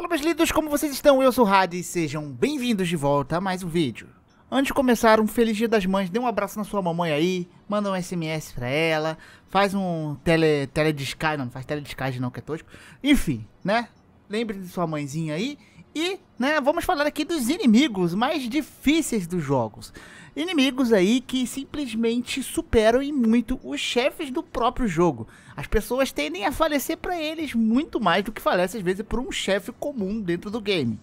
Fala meus lindos, como vocês estão? Eu sou o Hadi, e sejam bem-vindos de volta a mais um vídeo. Antes de começar, um feliz dia das mães, dê um abraço na sua mamãe aí, manda um SMS pra ela, faz um tele, telediscagem, não, não faz telediscagem não, que é tosco. Enfim, né? Lembre de sua mãezinha aí e, né, vamos falar aqui dos inimigos mais difíceis dos jogos. Inimigos aí que simplesmente superam em muito os chefes do próprio jogo. As pessoas tendem a falecer para eles muito mais do que falece às vezes por um chefe comum dentro do game.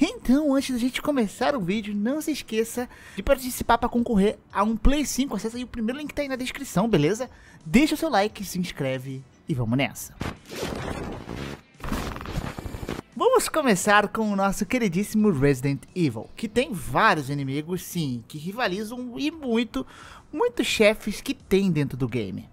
Então, antes da gente começar o vídeo, não se esqueça de participar para concorrer a um Play 5. Acesse aí o primeiro link que tá aí na descrição, beleza? Deixa o seu like, se inscreve e vamos nessa. Vamos começar com o nosso queridíssimo Resident Evil, que tem vários inimigos, sim, que rivalizam e muito, muitos chefes que tem dentro do game.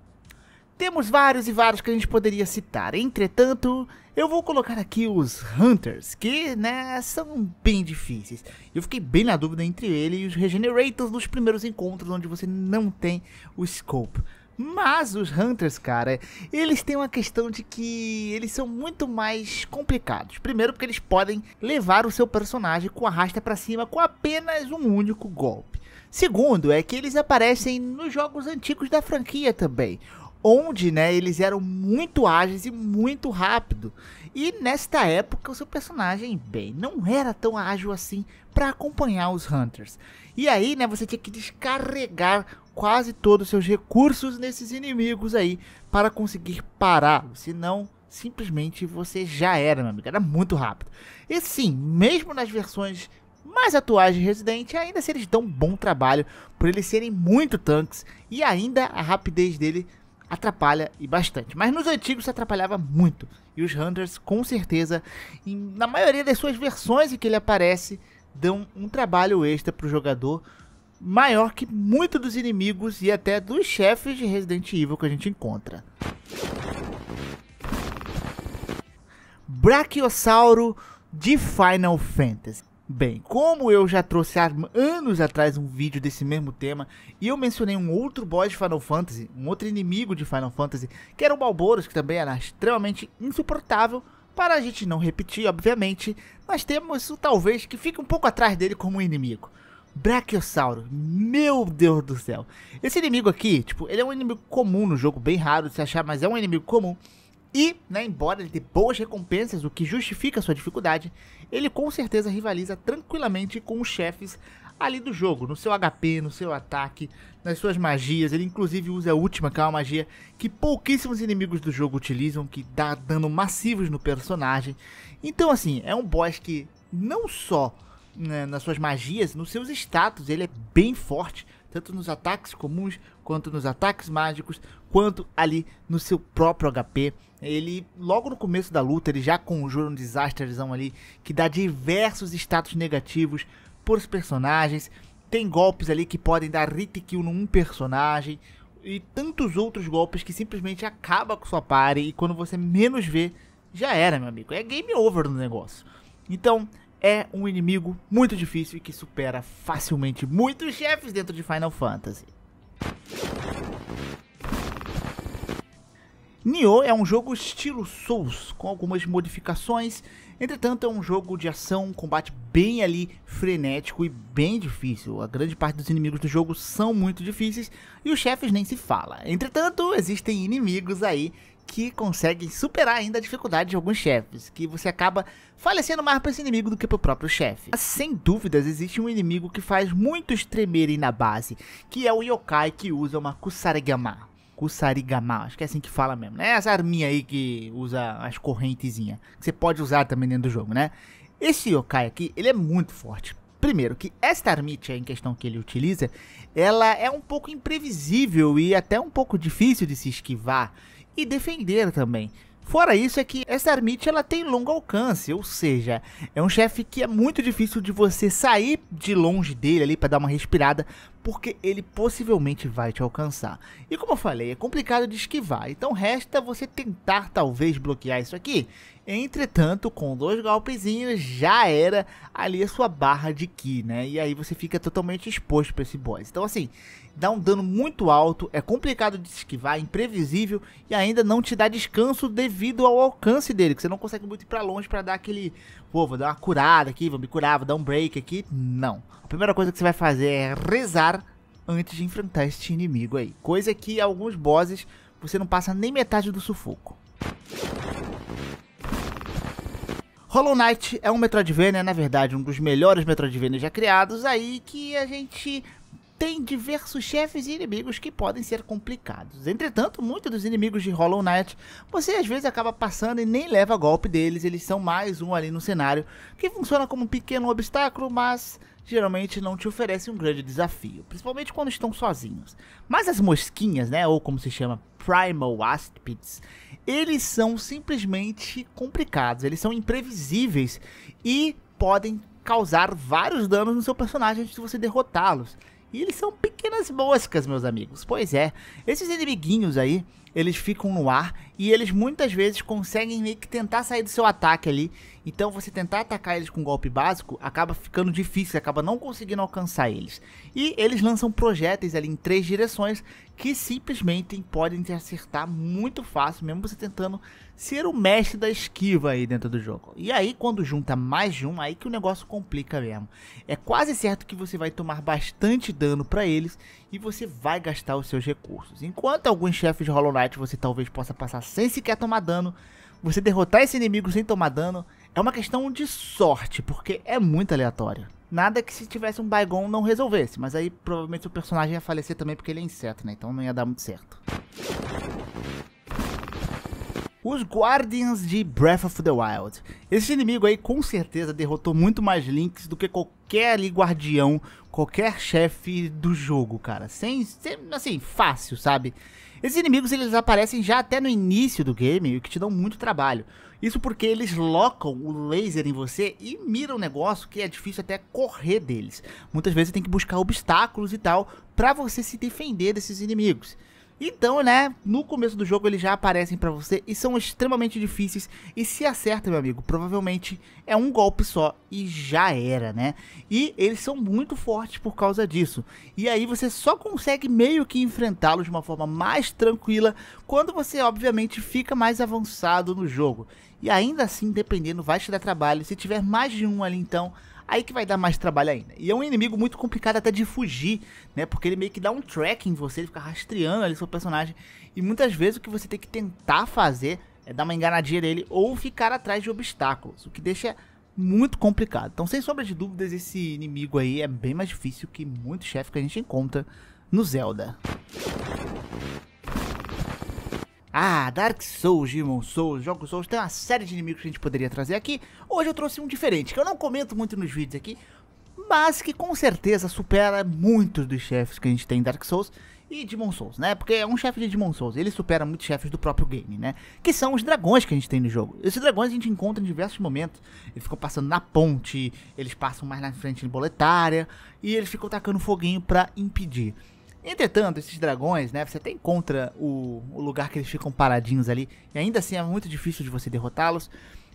Temos vários e vários que a gente poderia citar, entretanto, eu vou colocar aqui os Hunters, que né, são bem difíceis. Eu fiquei bem na dúvida entre ele e os Regenerators nos primeiros encontros, onde você não tem o Scope. Mas os Hunters, cara, eles têm uma questão de que eles são muito mais complicados. Primeiro, porque eles podem levar o seu personagem com a rasta para cima com apenas um único golpe. Segundo, é que eles aparecem nos jogos antigos da franquia também, onde né, eles eram muito ágeis e muito rápido. E nesta época o seu personagem, bem, não era tão ágil assim para acompanhar os Hunters. E aí, né, você tinha que descarregar quase todos os seus recursos nesses inimigos aí para conseguir pará-los, senão simplesmente você já era, meu amigo, era muito rápido. E sim, mesmo nas versões mais atuais de Resident, ainda se assim eles dão um bom trabalho por eles serem muito tanques e ainda a rapidez dele atrapalha e bastante. Mas nos antigos se atrapalhava muito. E os Hunters, com certeza, em, na maioria das suas versões em que ele aparece, dão um trabalho extra para o jogador maior que muitos dos inimigos e até dos chefes de Resident Evil que a gente encontra. Brachiosauro de Final Fantasy. Bem, como eu já trouxe há anos atrás um vídeo desse mesmo tema e eu mencionei um outro boss de Final Fantasy, um outro inimigo de Final Fantasy, que era o Balboros, que também era extremamente insuportável, para a gente não repetir, obviamente, nós temos o talvez que fica um pouco atrás dele como inimigo. Brachiosauro. Meu Deus do céu. Esse inimigo aqui, tipo, ele é um inimigo comum no jogo, bem raro de se achar, mas é um inimigo comum. E, né, embora ele dê boas recompensas, o que justifica sua dificuldade, ele com certeza rivaliza tranquilamente com os chefes ali do jogo, no seu HP, no seu ataque, nas suas magias. Ele inclusive usa a última, que é uma magia que pouquíssimos inimigos do jogo utilizam, que dá dano massivos no personagem. Então, assim, é um boss que não só né, nas suas magias, nos seus status, ele é bem forte, tanto nos ataques comuns, quanto nos ataques mágicos, quanto ali no seu próprio HP. Ele, logo no começo da luta, ele já conjura um desastrezão ali, que dá diversos status negativos para os personagens, tem golpes ali que podem dar hit kill num personagem, e tantos outros golpes que simplesmente acaba com sua party, e quando você menos vê, já era, meu amigo. É game over no negócio. Então, é um inimigo muito difícil e que supera facilmente muitos chefes dentro de Final Fantasy. Nioh é um jogo estilo Souls, com algumas modificações, entretanto é um jogo de ação, combate bem ali frenético e bem difícil. A grande parte dos inimigos do jogo são muito difíceis e os chefes nem se fala. Entretanto, existem inimigos aí que conseguem superar ainda a dificuldade de alguns chefes, que você acaba falecendo mais para esse inimigo do que para o próprio chefe. Mas, sem dúvidas, existe um inimigo que faz muitos tremerem na base, que é o yokai que usa uma kusarigama. Kusarigama, acho que é assim que fala mesmo, né? Essa arminha aí que usa as correntezinhas, que você pode usar também dentro do jogo, né? Esse yokai aqui, ele é muito forte. Primeiro, que esta armite em questão que ele utiliza, ela é um pouco imprevisível e até um pouco difícil de se esquivar e defender também. Fora isso é que essa Armit ela tem longo alcance, ou seja, é um chefe que é muito difícil de você sair de longe dele ali para dar uma respirada, porque ele possivelmente vai te alcançar. E como eu falei, é complicado de esquivar, então resta você tentar talvez bloquear isso aqui. Entretanto, com dois golpezinhos já era ali a sua barra de ki, né? E aí você fica totalmente exposto para esse boss. Então assim, dá um dano muito alto, é complicado de esquivar, é imprevisível e ainda não te dá descanso devido ao alcance dele, que você não consegue muito ir para longe para dar aquele pô, vou dar uma curada aqui, vou me curar, vou dar um break aqui. Não. A primeira coisa que você vai fazer é rezar antes de enfrentar este inimigo aí. Coisa que alguns bosses você não passa nem metade do sufoco. Hollow Knight é um Metroidvania, na verdade, um dos melhores Metroidvanias já criados aí, que a gente tem diversos chefes e inimigos que podem ser complicados. Entretanto, muitos dos inimigos de Hollow Knight você às vezes acaba passando e nem leva golpe deles, eles são mais um ali no cenário que funciona como um pequeno obstáculo, mas geralmente não te oferece um grande desafio, principalmente quando estão sozinhos. Mas as mosquinhas, né, ou como se chama, Primal Aspids, eles são simplesmente complicados, eles são imprevisíveis e podem causar vários danos no seu personagem antes de você derrotá-los. E eles são pequenas moscas, meus amigos. Pois é, esses inimiguinhos aí, eles ficam no ar e eles muitas vezes conseguem meio que tentar sair do seu ataque ali então você tentar atacar eles com um golpe básico acaba ficando difícil, acaba não conseguindo alcançar eles. E eles lançam projéteis ali em três direções que simplesmente podem te acertar muito fácil, mesmo você tentando ser o mestre da esquiva aí dentro do jogo. E aí quando junta mais de um, aí que o negócio complica mesmo. É quase certo que você vai tomar bastante dano para eles e você vai gastar os seus recursos. Enquanto alguns chefes de Hollow Knight você talvez possa passar sem sequer tomar dano, você derrotar esse inimigo sem tomar dano é uma questão de sorte, porque é muito aleatório. Nada que se tivesse um Baigon não resolvesse, mas aí provavelmente o personagem ia falecer também porque ele é inseto, né? Então não ia dar muito certo. Os Guardians de Breath of the Wild. Esse inimigo aí com certeza derrotou muito mais links do que qualquer ali guardião, qualquer chefe do jogo, cara. Sem, sem assim, fácil, sabe? Esses inimigos eles aparecem já até no início do game, o que te dão muito trabalho. Isso porque eles locam o laser em você e miram um negócio que é difícil até correr deles. Muitas vezes você tem que buscar obstáculos e tal para você se defender desses inimigos. Então, né, no começo do jogo eles já aparecem para você e são extremamente difíceis. E se acerta, meu amigo, provavelmente é um golpe só e já era, né? E eles são muito fortes por causa disso. E aí você só consegue meio que enfrentá-los de uma forma mais tranquila quando você, obviamente, fica mais avançado no jogo. E ainda assim, dependendo, vai te dar trabalho. Se tiver mais de um ali, então aí que vai dar mais trabalho ainda. E é um inimigo muito complicado até de fugir, né? Porque ele meio que dá um track em você, ele fica rastreando ali seu personagem. E muitas vezes o que você tem que tentar fazer é dar uma enganadinha nele ou ficar atrás de obstáculos, o que deixa muito complicado. Então, sem sombra de dúvidas, esse inimigo aí é bem mais difícil que muito chefe que a gente encontra no Zelda. Ah, Dark Souls, Demon Souls, Jogos Souls, tem uma série de inimigos que a gente poderia trazer aqui. Hoje eu trouxe um diferente, que eu não comento muito nos vídeos aqui, mas que com certeza supera muitos dos chefes que a gente tem em Dark Souls e Demon Souls, né? Porque é um chefe de Demon Souls, ele supera muitos chefes do próprio game, né? Que são os dragões que a gente tem no jogo. Esses dragões a gente encontra em diversos momentos. Eles ficam passando na ponte, eles passam mais na frente em boletária, e eles ficam tacando foguinho pra impedir. Entretanto, esses dragões, né? Você até encontra o, o lugar que eles ficam paradinhos ali. E ainda assim é muito difícil de você derrotá-los.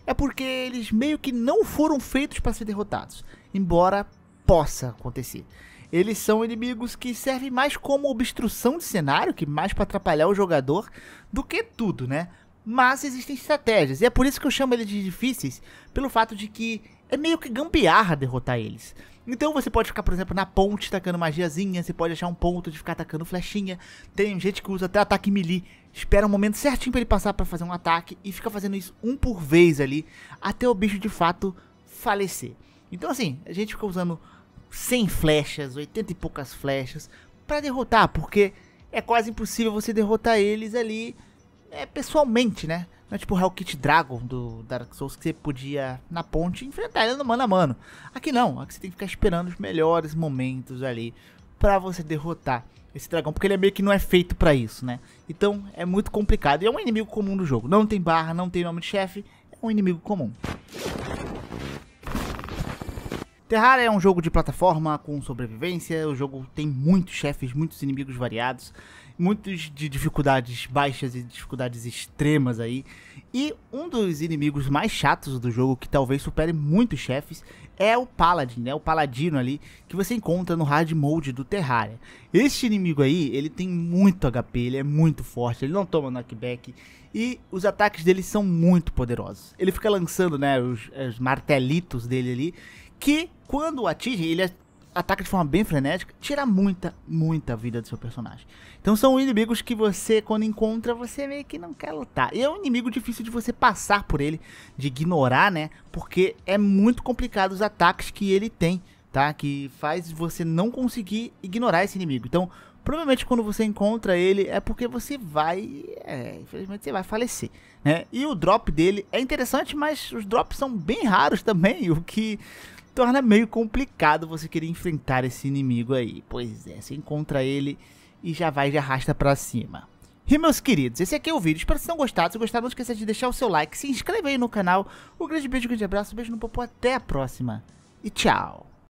É porque eles meio que não foram feitos para ser derrotados. Embora possa acontecer. Eles são inimigos que servem mais como obstrução de cenário, que mais para atrapalhar o jogador, do que tudo, né? Mas existem estratégias, e é por isso que eu chamo eles de difíceis, pelo fato de que é meio que gambiarra derrotar eles. Então você pode ficar, por exemplo, na ponte tacando magiazinha, você pode achar um ponto de ficar atacando flechinha. Tem gente que usa até ataque melee, espera um momento certinho para ele passar para fazer um ataque e fica fazendo isso um por vez ali, até o bicho de fato falecer. Então assim, a gente fica usando 100 flechas, 80 e poucas flechas para derrotar, porque é quase impossível você derrotar eles ali é, pessoalmente, né? Não é tipo o Hell Kit Dragon do Dark Souls que você podia, na ponte, enfrentar ele no mano a mano. Aqui não, aqui você tem que ficar esperando os melhores momentos ali para você derrotar esse dragão, porque ele é meio que não é feito para isso, né? Então é muito complicado e é um inimigo comum do jogo. Não tem barra, não tem nome de chefe, é um inimigo comum. Terraria é um jogo de plataforma com sobrevivência, o jogo tem muitos chefes, muitos inimigos variados, muitos de dificuldades baixas e dificuldades extremas aí. E um dos inimigos mais chatos do jogo, que talvez supere muitos chefes, é o Paladin, né? O Paladino ali, que você encontra no hard mode do Terraria. Este inimigo aí, ele tem muito HP, ele é muito forte, ele não toma knockback e os ataques dele são muito poderosos. Ele fica lançando, né, os, os martelitos dele ali, que quando atinge, ele ataca de forma bem frenética, tira muita, muita vida do seu personagem. Então são inimigos que você, quando encontra, você meio que não quer lutar. E é um inimigo difícil de você passar por ele, de ignorar, né? Porque é muito complicado os ataques que ele tem, tá? Que faz você não conseguir ignorar esse inimigo. Então, provavelmente quando você encontra ele é porque você vai, é, infelizmente você vai falecer, né? E o drop dele é interessante, mas os drops são bem raros também, o que torna meio complicado você querer enfrentar esse inimigo aí. Pois é, você encontra ele e já vai e arrasta pra cima. E meus queridos, esse aqui é o vídeo, espero que vocês tenham gostado, se gostaram não esqueça de deixar o seu like, se inscrever aí no canal, um grande beijo, um grande abraço, um beijo no popô, até a próxima e tchau!